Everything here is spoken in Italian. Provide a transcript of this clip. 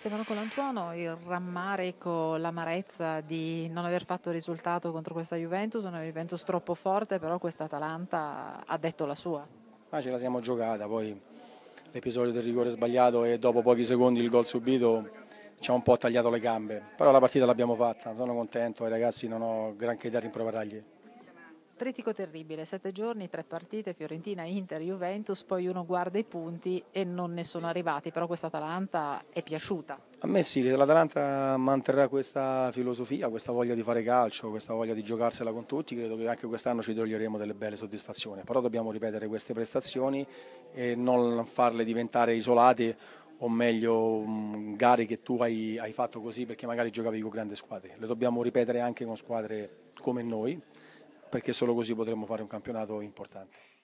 Stefano Colantuono, il rammarico, l'amarezza di non aver fatto risultato contro questa Juventus, una Juventus troppo forte, però questa Atalanta ha detto la sua. Ma ah, ce la siamo giocata, poi l'episodio del rigore sbagliato e dopo pochi secondi il gol subito ci ha un po' tagliato le gambe, però la partita l'abbiamo fatta, sono contento, i ragazzi non ho granché da rimproverargli. Tritico terribile, sette giorni, tre partite, Fiorentina, Inter, Juventus, poi uno guarda i punti e non ne sono arrivati, però questa Atalanta è piaciuta. A me sì, l'Atalanta manterrà questa filosofia, questa voglia di fare calcio, questa voglia di giocarsela con tutti, credo che anche quest'anno ci toglieremo delle belle soddisfazioni, però dobbiamo ripetere queste prestazioni e non farle diventare isolate o meglio mm, gare che tu hai, hai fatto così perché magari giocavi con grandi squadre, le dobbiamo ripetere anche con squadre come noi perché solo così potremo fare un campionato importante.